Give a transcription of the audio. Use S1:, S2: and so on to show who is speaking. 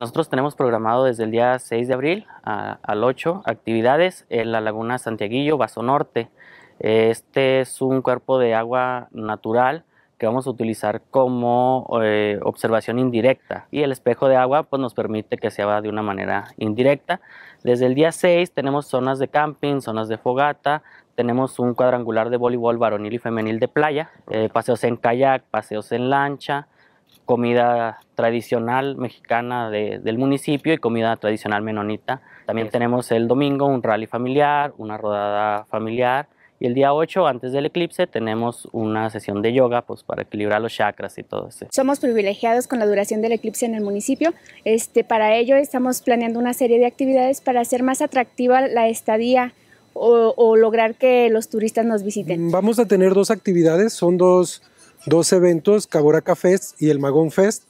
S1: Nosotros tenemos programado desde el día 6 de abril al 8 actividades en la Laguna Santiaguillo, Vaso Norte. Este es un cuerpo de agua natural que vamos a utilizar como eh, observación indirecta y el espejo de agua pues, nos permite que se haga de una manera indirecta. Desde el día 6 tenemos zonas de camping, zonas de fogata, tenemos un cuadrangular de voleibol varonil y femenil de playa, eh, paseos en kayak, paseos en lancha, comida tradicional mexicana de, del municipio y comida tradicional menonita. También tenemos el domingo un rally familiar, una rodada familiar. Y el día 8, antes del eclipse, tenemos una sesión de yoga pues, para equilibrar los chakras y todo eso.
S2: Somos privilegiados con la duración del eclipse en el municipio. Este, para ello estamos planeando una serie de actividades para hacer más atractiva la estadía o, o lograr que los turistas nos visiten.
S3: Vamos a tener dos actividades, son dos dos eventos, Caboraca Fest y el Magón Fest,